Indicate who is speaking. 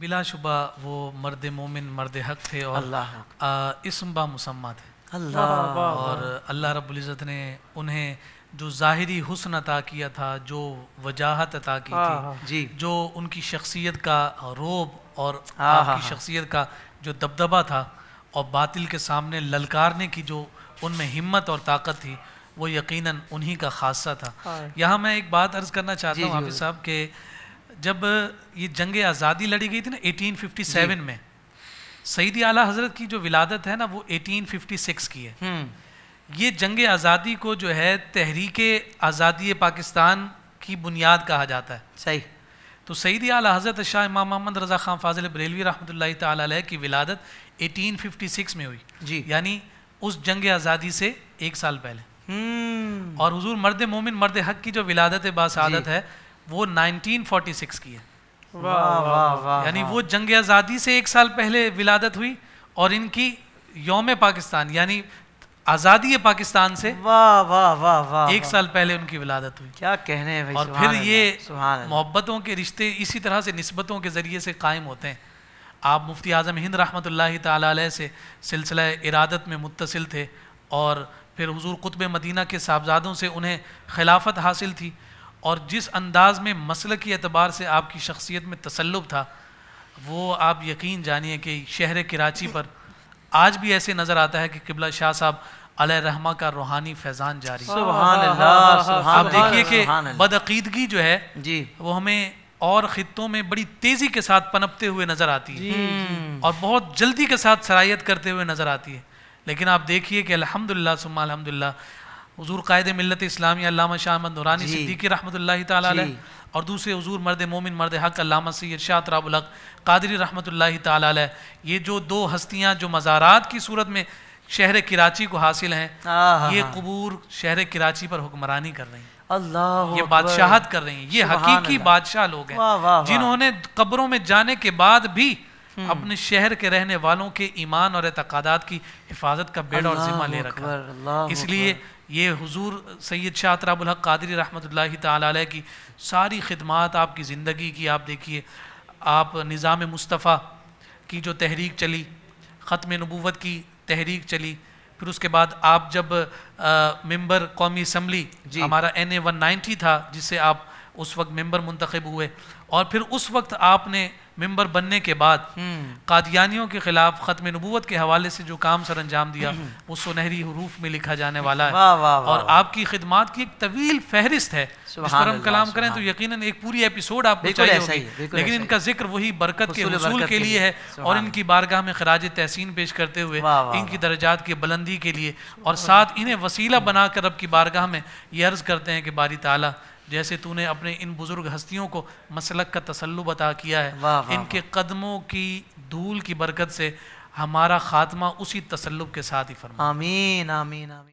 Speaker 1: बिलाशुबा वो मर्द मोमिन मर्द हक थे और अल्लाह इसम्बा मुसम्मा थे अल्लाह और अल्लाह रब्ज़त ने उन्हें जो ज़ाहरी हुसन अता किया था जो वजाहत अता की थी हाँ, हाँ। जी जो उनकी शख्सियत का रोब और हाँ, आपकी शख्सियत का जो दबदबा था और बातिल के सामने ललकारने की जो उनमें हिम्मत और ताकत थी वो यकीनन उन्हीं का खासा था यहाँ मैं एक बात अर्ज़ करना चाहता हूँ हाफिज़ साहब के जब ये जंग आज़ादी लड़ी गई थी ना 1857 में सईदी आला हजरत की जो विलादत है ना वो 1856 की है हम्म। ये जंग आज़ादी को जो है तहरीक आज़ादी पाकिस्तान की बुनियाद कहा जाता है सही तो सईदी आला हजरत शाह इमाम मोहम्मद रजा खान फाजिल बरेलवी रहमत तह की विलादत 1856 में हुई जी यानी उस जंग आज़ादी से एक साल पहले हम्म। और हजूर मर्द मोमिन मर्द हक की जो विलादत बासदत है वो 1946 की है यानी वो जंग आज़ादी से एक साल पहले विलादत हुई और इनकी योम पाकिस्तान यानी आज़ादी पाकिस्तान से वाह वाह वाह वाह एक साल पहले उनकी विलादत हुई क्या कहने भाई और फिर ये मोहब्बतों के रिश्ते इसी तरह से नस्बतों के ज़रिए से कायम होते हैं आप मुफ्ती आज़म हिंद रहमत से सिलसिला इरादत में मुतसिल थे और फिर हजूर कुतब मदीना के साहबजादों से उन्हें खिलाफत हासिल थी और जिस अंदाज़ में मसल के अतबार से आपकी शख्सियत में तसल्लुब था वो आप यकीन जानिए कि शहर कराची पर आज भी ऐसे नज़र आता है कि किबला शाह साहब रहमा का रूहानी फैज़ान जारी आप देखिए कि बदअीदगी जो है जी वो हमें और ख़ितों में बड़ी तेज़ी के साथ पनपते हुए नज़र आती है और बहुत जल्दी के साथ सराहियत करते हुए नज़र आती है लेकिन आप देखिए कि अलहमदिल्ला सुम्मा हजूर कायद मिलत इस्लामी अलामा शाह मंदुरानी सिद्दीकी रहमत ताली और दूसरे हजूर मर्द मोमिन मर्द हक अलामा सैद शाह तराबुलक कादरी रहमत ताली ये जो दो हस्तियाँ जो मज़ारात की सूरत में शहर कराची को हासिल हैं ये कबूर शहर कराची पर हुक्मरानी कर रही हैं अल्लाह ये बादशाहत कर रही हैं ये हकीकी बादशाह लोग हैं जिन्होंने कब्रों में जाने के बाद भी हम्म। अपने शहर के रहने वालों के ईमान और एतकदात की हिफाजत का बेड़ा और जिम्मा ले रखा इसलिए ये हजूर सैद शाह कादरी रहमत ताल की सारी खिदमत आपकी ज़िंदगी की आप देखिए आप निज़ाम मुस्तफ़ा की जो तहरीक चली ख़त्म नबूवत की तहरीक चली फिर उसके बाद आप जब मेंबर कौमी असम्बली हमारा एन ए वन नाइन्टी था जिससे आप उस वक्त मेंबर मुंतखब हुए और फिर उस वक्त आपने मेंबर बनने के बाद हम्म। कादियानियों के खिलाफ ख़त्म नबूवत के हवाले से जो काम सर अंजाम दिया वो हम्म। सुनहरी हरूफ में लिखा जाने वाला है वा, वा, वा, और वा, आपकी खिदमत की एक तवील फहरिस्त है जिस पर हम कलाम करें तो यकीनन एक पूरी एपिसोड आप लेकिन इनका जिक्र वही बरकत के रसूल के लिए है और इनकी बारगाह में खराज तहसीन पेश करते हुए इनकी दर्जात की बुलंदी के लिए और साथ इन्हें वसीला बनाकर अब की बारगाह में ये अर्ज़ करते हैं कि बारी ताला जैसे तूने अपने इन बुज़ुर्ग हस्तियों को मसलक का तसल्लु बता किया है वाह, वाह, इनके कदमों की धूल की बरकत से हमारा खात्मा उसी तसल्लुब के साथ ही फरमा आमीन आमीन आमीन